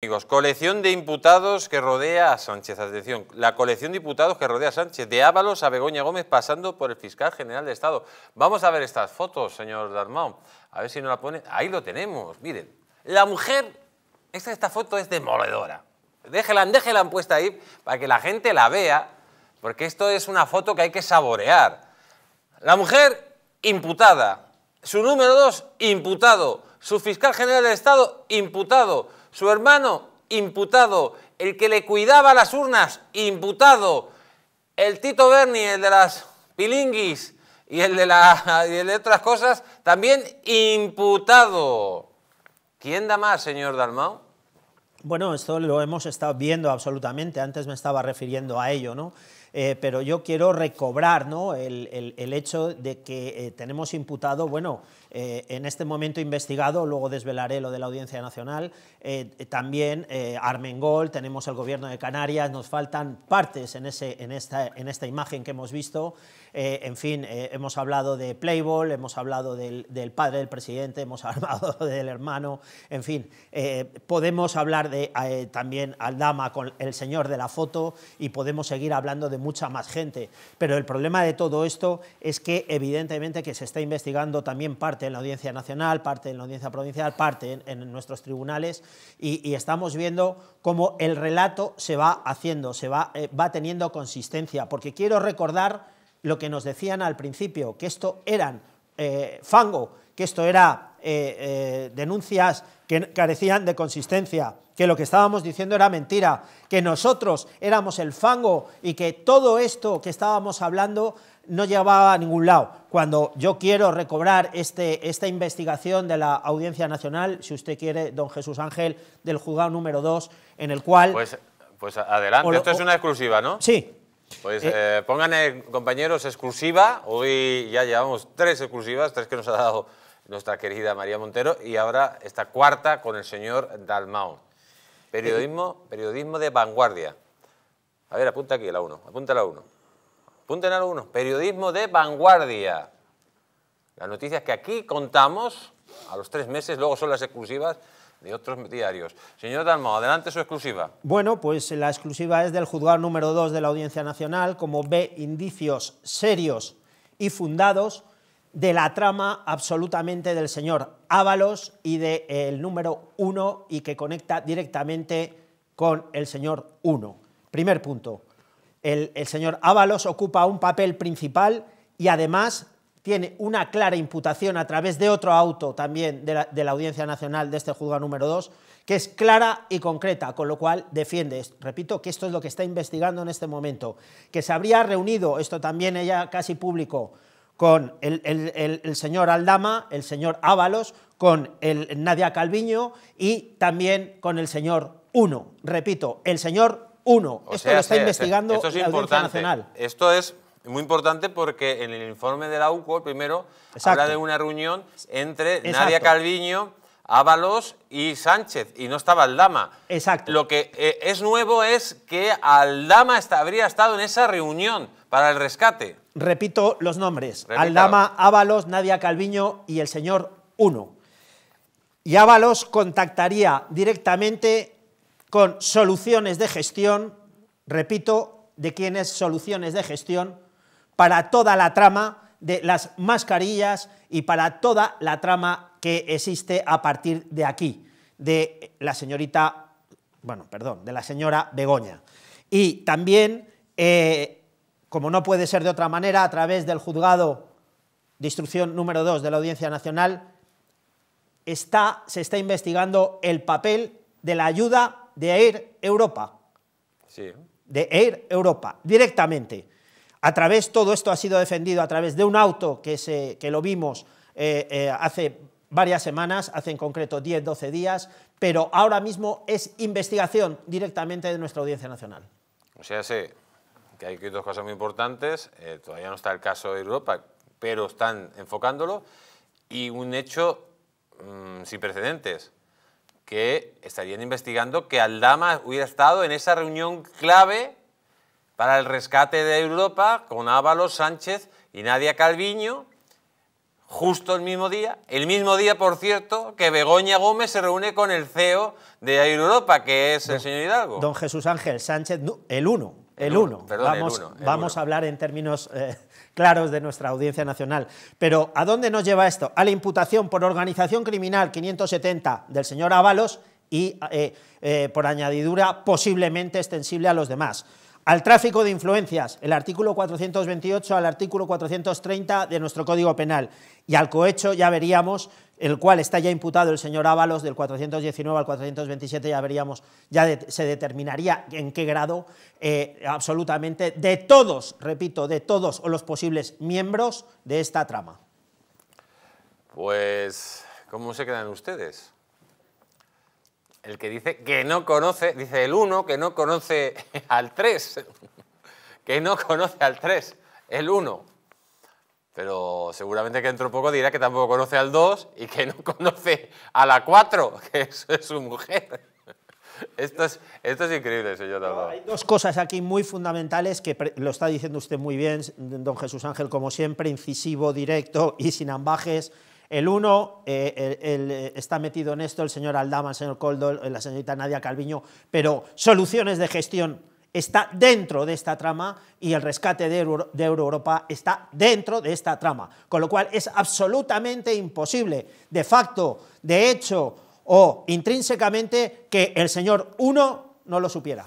Amigos, colección de imputados que rodea a Sánchez, atención, la colección de imputados que rodea a Sánchez, de Ábalos a Begoña Gómez pasando por el fiscal general de Estado. Vamos a ver estas fotos, señor Dalmau, a ver si nos la pone, ahí lo tenemos, miren, la mujer, esta, esta foto es demoledora, déjela, déjela puesta ahí para que la gente la vea, porque esto es una foto que hay que saborear. La mujer imputada, su número dos imputado, su fiscal general de Estado imputado, su hermano, imputado. El que le cuidaba las urnas, imputado. El Tito Berni, el de las pilinguis y el de, otras cosas, también imputado. ¿Quién da más, señor Dalmau? Bueno, esto lo hemos estado viendo absolutamente, antes me estaba refiriendo a ello, ¿no? Eh, pero yo quiero recobrar ¿no? el, el, el, hecho de que eh, tenemos imputado, bueno, eh, en este momento investigado, luego desvelaré lo de la Audiencia Nacional, también Armengol, tenemos el Gobierno de Canarias, nos faltan partes en, ese, en, esta, en esta imagen que hemos visto, en fin, hemos hablado de Playboy, hemos hablado del, del, padre del presidente, hemos hablado del hermano, en fin, podemos hablar de también Aldama con el señor de la foto y podemos seguir hablando de mucha más gente. Pero el problema de todo esto es que evidentemente que se está investigando también parte en la Audiencia Nacional, parte en la Audiencia Provincial, parte en, nuestros tribunales y, estamos viendo cómo el relato se va haciendo, se va, eh, va teniendo consistencia. Porque quiero recordar lo que nos decían al principio, que esto eran eh, fango, que esto era eh, eh, denuncias que carecían de consistencia, que lo que estábamos diciendo era mentira, que nosotros éramos el fango y que todo esto que estábamos hablando no llevaba a ningún lado. Cuando yo quiero recobrar este, esta investigación de la Audiencia Nacional, si usted quiere, don Jesús Ángel, del juzgado número 2, en el cual... Pues, pues adelante, esto es una exclusiva, ¿no? Sí, pues eh, eh, pongan, compañeros, exclusiva. Hoy ya llevamos tres exclusivas, tres que nos ha dado nuestra querida María Montero y ahora esta cuarta con el señor Dalmau. Periodismo, periodismo de vanguardia. A ver, apunta aquí la uno apunta la 1. Apunten a la 1. Periodismo de vanguardia. Las noticias que aquí contamos a los tres meses, luego son las exclusivas de otros diarios. Señor Dalmau, adelante su exclusiva. Bueno, pues la exclusiva es del juzgado número 2 de la Audiencia Nacional, como ve indicios serios y fundados de la trama absolutamente del señor Ábalos y del de, el número 1 y que conecta directamente con el señor 1. Primer punto, el, el señor Ábalos ocupa un papel principal y además tiene una clara imputación a través de otro auto también de la, Audiencia Nacional de este juzgado número 2, que es clara y concreta, con lo cual defiende, repito, que esto es lo que está investigando en este momento, que se habría reunido, esto también ella casi público, con el, señor Aldama, el señor Ábalos, con el Nadia Calviño y también con el señor Uno, repito, el señor Uno. O esto lo está investigando la Audiencia Nacional. Esto es muy importante porque en el informe de la UCO, primero, habla de una reunión entre Nadia Calviño, Ábalos y Sánchez, y no estaba Aldama. Exacto. Lo que eh, es nuevo es que Aldama habría estado en esa reunión para el rescate. Repito los nombres. Aldama, Ábalos, Nadia Calviño y el señor Uno. Y Ábalos contactaría directamente con soluciones de gestión, repito, de quienes soluciones de gestión para toda la trama de las mascarillas y para toda la trama que existe a partir de aquí, de la señorita, bueno, perdón, de la señora Begoña. Y también, eh, como no puede ser de otra manera, a través del juzgado de instrucción número 2 de la Audiencia Nacional, está, se está investigando el papel de la ayuda de Air Europa. Sí. De Air Europa, directamente. A través, todo esto ha sido defendido a través de un auto que, se, que lo vimos eh, eh, hace varias semanas, hace en concreto 10, 12 días, pero ahora mismo es investigación directamente de nuestra Audiencia Nacional. O sea, sí, que hay dos cosas muy importantes, eh, todavía no está el caso de Europa, pero están enfocándolo, y un hecho mm, sin precedentes, que estarían investigando que Aldama hubiera estado en esa reunión clave para el rescate de Europa con Ábalos, Sánchez y Nadia Calviño, justo el mismo día, el mismo día, por cierto, que Begoña Gómez se reúne con el CEO de Europa, que es el señor Hidalgo. Don Jesús Ángel Sánchez, el uno, el, uno. vamos, a hablar en términos eh, claros de nuestra audiencia nacional. Pero ¿a dónde nos lleva esto? A la imputación por organización criminal 570 del señor Ábalos y, eh, eh, por añadidura, posiblemente extensible a los demás al tráfico de influencias, el artículo 428 al artículo 430 de nuestro Código Penal, y al cohecho ya veríamos, el cual está ya imputado el señor Ábalos del 419 al 427, ya veríamos, ya se determinaría en qué grado eh, absolutamente de todos, repito, de todos o los posibles miembros de esta trama. Pues, ¿cómo se quedan ustedes? el que dice que no conoce, dice el 1 que no conoce al 3, que no conoce al 3, el 1. Pero seguramente que dentro de poco dirá que tampoco conoce al 2 y que no conoce a la 4, que es, su mujer. Esto es, es increíble, señor Hay dos cosas aquí muy fundamentales que lo está diciendo usted muy bien, don Jesús Ángel, como siempre, incisivo, directo y sin ambajes. El uno eh, eh, está metido en esto, el señor Aldama, el señor Coldo, eh, la señorita Nadia Calviño, pero soluciones de gestión está dentro de esta trama y el rescate de, Euro, de Europa está dentro de esta trama. Con lo cual es absolutamente imposible, de facto, de hecho o intrínsecamente, que el señor uno no lo supiera.